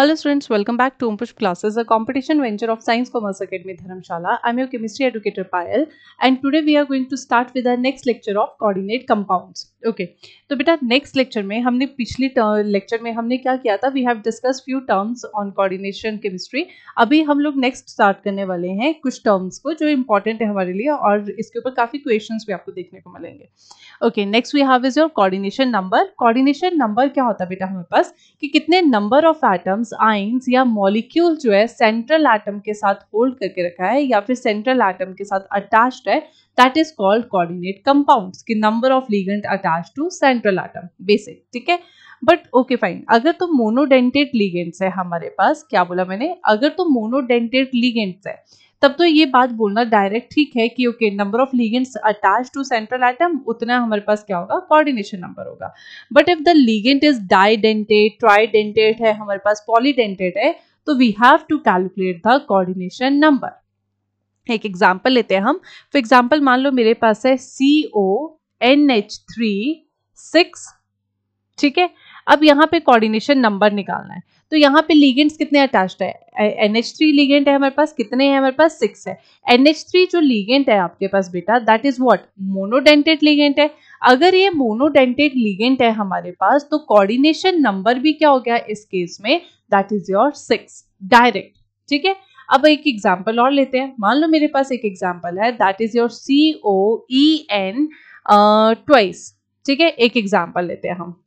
Hello students welcome back to Ompush classes a competition venture of science commerce academy Dharamshala I am your chemistry educator Payal and today we are going to start with a next lecture of coordinate compounds okay तो बेटा next lecture में हमने पिछले lecture में हमने क्या किया था we have discuss few terms on coordination chemistry अभी हम लोग नेक्स्ट स्टार्ट करने वाले हैं कुछ टर्म्स को जो इंपॉर्टेंट है हमारे लिए और इसके ऊपर काफी क्वेश्चन भी आपको देखने को मिलेंगे okay next we have is your coordination number coordination number क्या होता है बेटा हमारे पास कि कितने number of atoms atoms ions या मॉलिक्यूल जो है सेंट्रल एटम के साथ होल्ड करके रखा है या फिर सेंट्रल एटम के साथ अटैच्ड है that is called coordinate compounds कि number of ligand attach to central atom basic ठीक है बट ओके फाइन अगर तो मोनोडेंटेड लीगेंट्स है हमारे पास क्या बोला मैंने अगर तो मोनोडेंटेड लीगेंट्स है तब तो ये बात बोलना डायरेक्ट ठीक है कि okay number of ligands attach to central atom उतना हमारे पास क्या होगा कोऑर्डिनेशन नंबर होगा but if the ligand is didentate tridentate है हमारे पास पॉलीडेंटेड है तो we have to calculate the coordination number एक एग्जाम्पल लेते हैं हम फॉर एग्जाम्पल मान लो मेरे पास है C O N H three six ठीक है अब यहाँ पे कोऑर्डिनेशन नंबर निकालना है तो यहाँ पे लीगेंट्स कितने अटैच्ड है एन एच थ्री लीगेंट है हमारे पास कितने हैं हमारे पास सिक्स है एन थ्री जो लीगेंट है आपके पास बेटा that is what monodentate ligand है अगर ये मोनोडेंटेड लीगेंट है हमारे पास तो कॉर्डिनेशन नंबर भी क्या हो गया इस केस में that is your six direct ठीक है अब एक एग्जाम्पल और लेते हैं मान लो मेरे पास एक एग्जाम्पल है that is your C O E N twice ठीक है एक एग्जाम्पल लेते हैं हम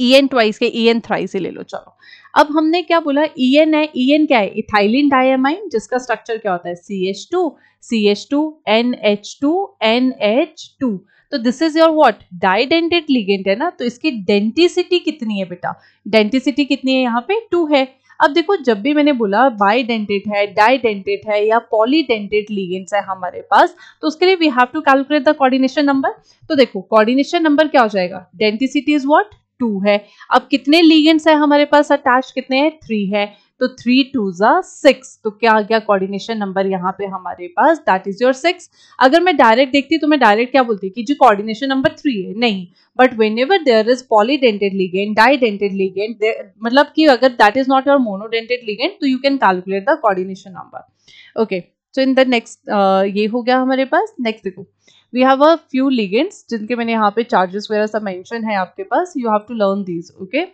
ई एन ट्वाइस के ई एन थ्राइस ही ले लो चलो अब हमने क्या बोला ई e एन है ई e एन क्या है इथाइलिन डायमाइन जिसका स्ट्रक्चर क्या होता है C H two C H two N H two N H two तो this is your what didentate ligand है ना तो इसकी डेंटिसिटी कितनी है बेटा डेंटिसिटी कितनी है यहाँ पे टू है अब देखो जब भी मैंने बोला बाइडेंटेड है डाइडेंटेड है या पॉलीडेंटेड लिगेंट्स है हमारे पास तो उसके लिए we have to calculate the coordination number तो देखो कोऑर्डिनेशन नंबर क्या हो जाएगा डेंटिसिटी इज व्हाट टू है अब कितने लीगेंट्स है हमारे पास अटैच कितने हैं थ्री है तो थ्री टू ज़ा सिक्स तो क्या आ गया कोऑर्डिनेशन नंबर यहाँ पे हमारे पास दैट इज योर सिक्स अगर मैं डायरेक्ट देखती तो मैं डायरेक्ट क्या बोलती कि जी कोऑर्डिनेशन नंबर थ्री है नहीं but whenever there is polydentate ligand didentate ligand मतलब कि अगर that is not your monodentate ligand तो you can calculate the coordination number okay so in the next ये हो गया हमारे पास नेक्स्ट देखो we have a few ligands जिनके मैंने यहाँ पे चार्जेस वगैरह सब मेंशन है आपके पास you have to learn these okay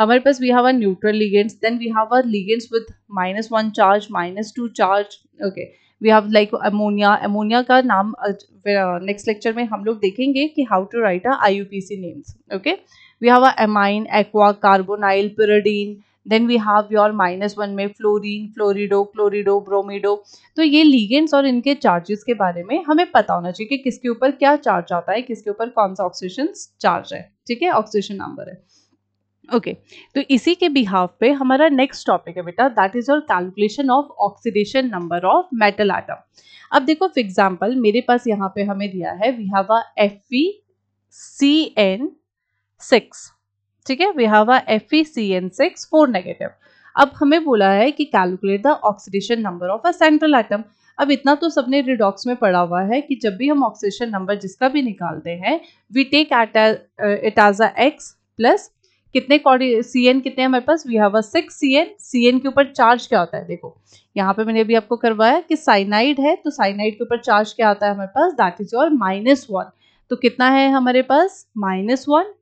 हमारे पास we have a neutral ligands then we have a ligands with minus one charge minus two charge okay we have like ammonia ammonia का नाम next lecture में हम लोग देखेंगे कि how to write a I names okay we have a amine aqua carbonyl pyridine then we have your minus one में fluorine fluorido chlorido ब्रोमिडो तो ये लीगेंट्स और इनके चार्जेस के बारे में हमें पता होना चाहिए कि किसके ऊपर क्या चार्ज आता है किसके ऊपर कौन सा ऑक्सीजन चार्ज है ठीक है ऑक्सीजन नंबर है ओके okay, तो इसी के बिहाव पे हमारा नेक्स्ट टॉपिक है बेटा that is your calculation of oxidation number of metal atom अब देखो फॉर एग्जांपल मेरे पास यहाँ पे हमें दिया है we have a F C N six ठीक है we have a F E C N six four negative अब हमें बोला है कि calculate the oxidation number of a central atom अब इतना तो सबने रिडॉक्स में पढ़ा हुआ है कि जब भी हम ऑक्सीडेशन नंबर जिसका भी निकालते हैं वी टेक इट एटाजा एक्स प्लस कितने सी एन कितने हमारे पास we have a six C N C N के ऊपर चार्ज क्या होता है देखो यहाँ पे मैंने अभी आपको करवाया कि साइनाइड है तो साइनाइड के ऊपर चार्ज क्या आता है हमारे पास that is your minus one तो कितना है हमारे पास माइनस वन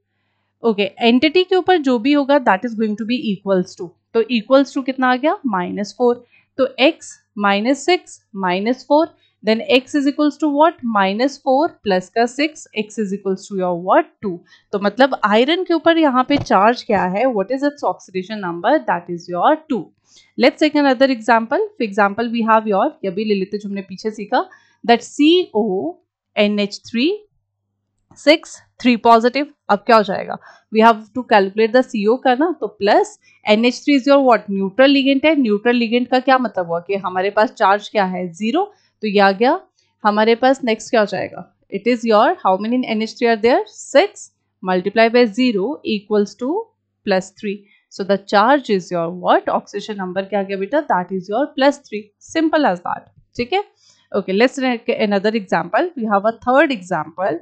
ओके एंटिटी के ऊपर जो भी होगा that is going to be equals to तो इक्वल्स टू कितना आ गया माइनस फोर तो X minus six minus four then x is equals to what minus four plus का six x is equals to your what two तो मतलब iron के ऊपर यहाँ पे चार्ज क्या है what is its oxidation number that is your two let's एक other example for example we have your ये भी ले लेते जो हमने पीछे सीखा that C O N H three six three positive अब क्या हो जाएगा we have to calculate the C का ना तो plus N H three is your what neutral ligand है न्यूट्रल लिगेंट का क्या मतलब हुआ कि हमारे पास चार्ज क्या है जीरो तो यह आ गया हमारे पास नेक्स्ट क्या हो जाएगा it is your how many N H three are there six multiply by zero equals to plus three so the charge is your what oxygen number क्या गया बेटा that is your plus three simple as that ठीक है okay let's an example we have a third example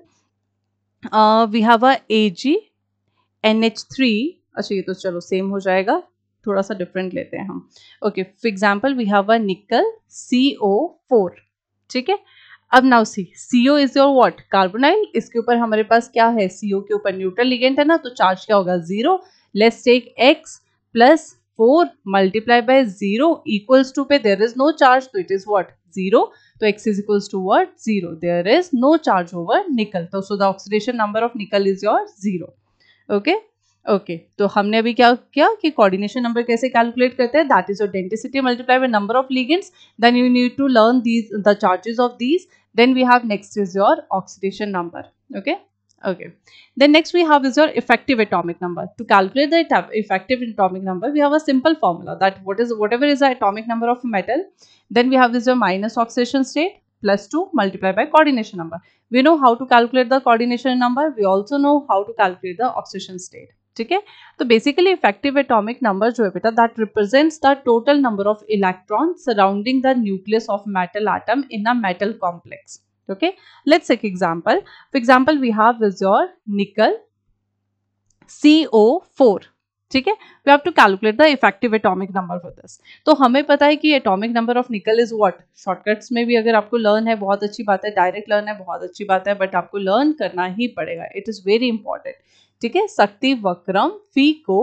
uh, A G N H three अच्छा ये तो चलो same हो जाएगा थोड़ा सा डिफरेंट लेते हैं हम okay for example we have a nickel C O four ठीक है अब now C C O is your what carbonyl इसके ऊपर हमारे पास क्या है सी ओ के ऊपर न्यूट्रल लिगेंट है ना तो चार्ज क्या होगा zero let's take X plus four multiply by zero equals to पे देर इज नो चार्ज तो इट इज वॉट जीरो तो X is equals to what? Zero there is no charge over nickel तो so the oxidation number of nickel is your zero okay okay okay, तो हमने अभी क्या किया कि coordination number कैसे कैलकुलेट करते हैं that is your denticity multiply by number of ligands then you need to learn these the charges of these then we have next is your oxidation number okay okay then next we have is your effective atomic number to calculate the effective atomic number we have a simple formula that what is whatever is the atomic number of a metal then we have this your minus oxidation state plus 2 multiplied by coordination number we know how to calculate the coordination number we also know how to calculate the oxidation state Okay. So basically, effective atomic number that represents the total number of electrons surrounding the nucleus of metal atom in a metal complex okay let's take example for example we have this your nickel CO4 ठीक है we have to calculate the effective atomic number for this तो हमें पता है कि atomic number of nickel is what shortcuts में भी अगर आपको लर्न है बहुत अच्छी बात है डायरेक्ट लर्न है बहुत अच्छी बात है बट आपको लर्न करना ही पड़ेगा इट इज़ वेरी इंपॉर्टेंट ठीक है शक्ति वक्रम फी को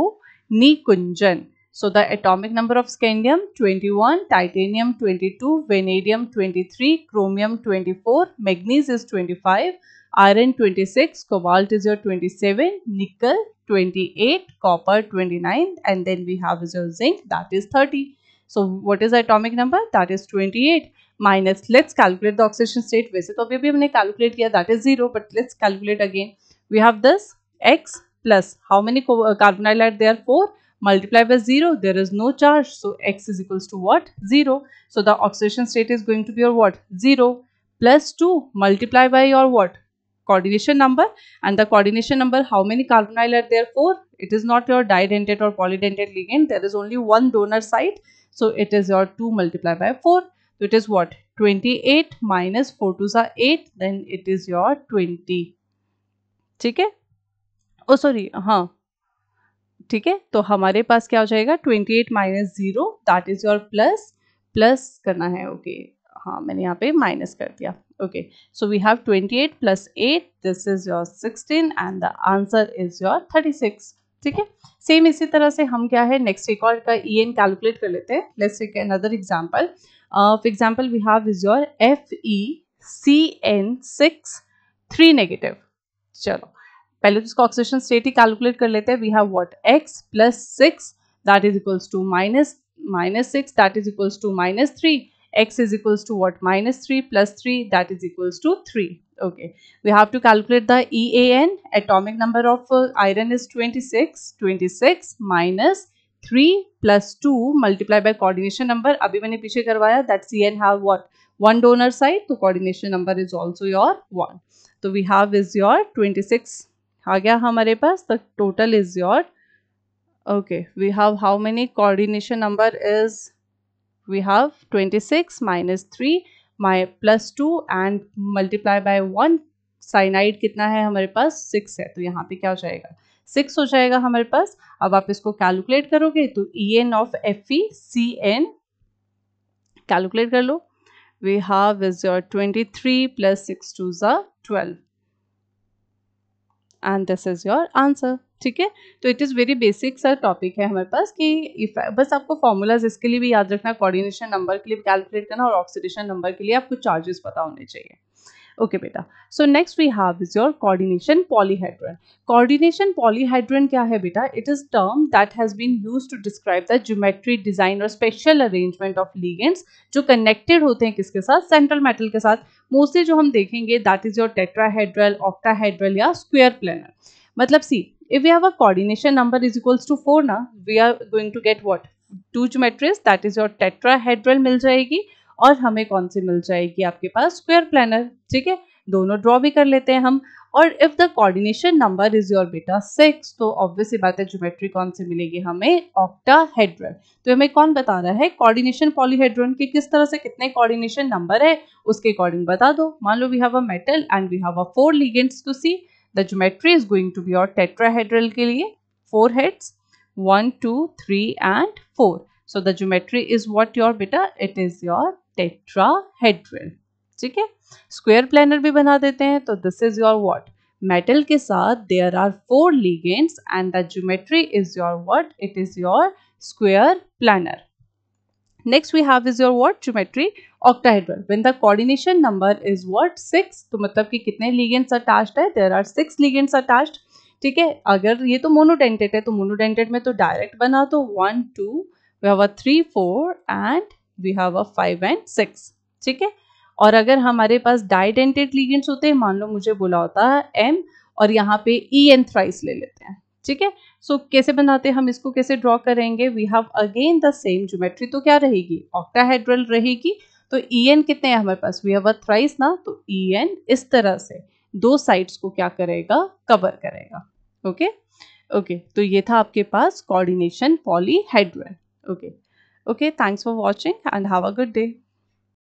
निकुंजन So the atomic number of scandium 21, titanium 22, vanadium 23, chromium 24, magnesium is 25, iron 26, cobalt is your 27, nickel 28, copper 29 and then we have your zinc that is 30. So what is the atomic number? That is 28 minus let's calculate the oxidation state वैसे तो अभी अभी हमने calculate किया that is zero but let's calculate again. We have this x plus how many carbonyl are there? 4 multiply by 0 there is no charge so x is equals to what 0 so the oxidation state is going to be your what 0 plus 2 multiply by your what coordination number and the coordination number how many carbonyl are there for it is not your didentate or polydentate ligand there is only one donor site so it is your 2 multiplied by 4 so it is what 28 minus 4 to are 8 then it is your 20 oh sorry uh huh ठीक है तो हमारे पास क्या हो जाएगा twenty eight minus zero that is your plus plus करना है ओके okay. हाँ मैंने यहाँ पे माइनस कर दिया okay so we have twenty eight plus eight this is your sixteen and the answer is your thirty six ठीक है सेम इसी तरह से हम क्या है नेक्स्ट रिकॉर्ड का ई एन कैलकुलेट कर लेते हैं let's take another example for example we have is your F E C N six three negative चलो पहले तो इसका ऑक्सीजन स्टेट ही कैलकुलेट कर लेते हैं we have what X plus six that is equals to minus minus six that is equals to minus three X is equals to what minus three plus three that is equals to three okay we have to calculate the E N atomic number of iron is twenty six twenty six minus three plus two multiply by coordination number अभी मैंने पीछे करवाया that C N have what one donor site तो coordination number is also your one तो we have is your twenty six आ गया हमारे पास the total is your okay we have how many coordination number is we have 26 minus 3 my plus 2 and multiply by 1 cyanide कितना है हमारे पास six है तो यहाँ पे क्या हो जाएगा सिक्स हो जाएगा हमारे पास अब आप इसको कैलकुलेट करोगे तो E N of F E C N calculate कर लो we have is your twenty three plus six two ज़ा twelve and this is your answer ठीक है तो it is very basic sir topic है हमारे पास कि इफ बस आपको फॉर्मूलाज इसके लिए भी याद रखना कोऑर्डिनेशन नंबर के लिए कैलकुलेट करना और ऑक्सीडेशन नंबर के लिए आपको चार्जेस पता होने चाहिए ओके बेटा so next we have is your coordination polyhedron coordination polyhedron क्या है बेटा it is term that has been used to describe the geometry design और स्पेशल अरेंजमेंट ऑफ लीगेंट्स जो कनेक्टेड होते हैं किसके साथ सेंट्रल मेटल के साथ मोस्टली जो हम देखेंगे that is your tetrahedral octahedral या स्क्वेयर प्लेनर मतलब see if you have a coordination number is equals to 4 ना we are going to get what two geometries that is your tetrahedral मिल जाएगी और हमें कौन सी मिल जाएगी आपके पास स्क्वेयर प्लानर ठीक है दोनों ड्रॉ भी कर लेते हैं हम और if the coordination number is your बेटा सिक्स तो ऑब्वियसली बात है ज्योमेट्री कौन सी मिलेगी हमें ऑक्टा हेड्रन तो हमें कौन बता रहा है कोऑर्डिनेशन पॉलीहेड्रन के किस तरह से कितने कोऑर्डिनेशन नंबर है उसके अकॉर्डिंग बता दो मान लो we have a metal and we have a four ligands to see the geometry is going to be और टेट्राहेड्रल के लिए four heads one two three and four so the geometry is what your बेटा it is your tetrahedral ठीक है square planar भी बना देते हैं तो this is your what metal के साथ there are four ligands and the geometry is your what it is your square planar next we have is your what geometry octahedral when the coordination number is what six तो मतलब कि कितने ligands attached है there are six ligands attached ठीक है अगर ये तो मोनोडेंटेड है तो मोनोडेंटेड में तो डायरेक्ट बना तो one two we have a three four and we have a five and six ठीक है और अगर हमारे पास डाइडेंटेड लीगेंट्स होते हैं मान लो मुझे बोला होता है एम और यहाँ पे ई एन थ्राइस ले लेते हैं ठीक है सो कैसे बनाते हैं हम इसको कैसे ड्रॉ करेंगे we have again the same geometry तो क्या रहेगी ऑक्टाहाइड्रल रहेगी तो ई e एन कितने हैं हमारे पास वी हैव अ थ्राइस ना तो ई e एन इस तरह से दो साइड्स को क्या करेगा कवर करेगा ओके okay? ओके okay, तो ये था आपके पास coordination polyhedral okay okay. Okay, thanks for watching and have a good day.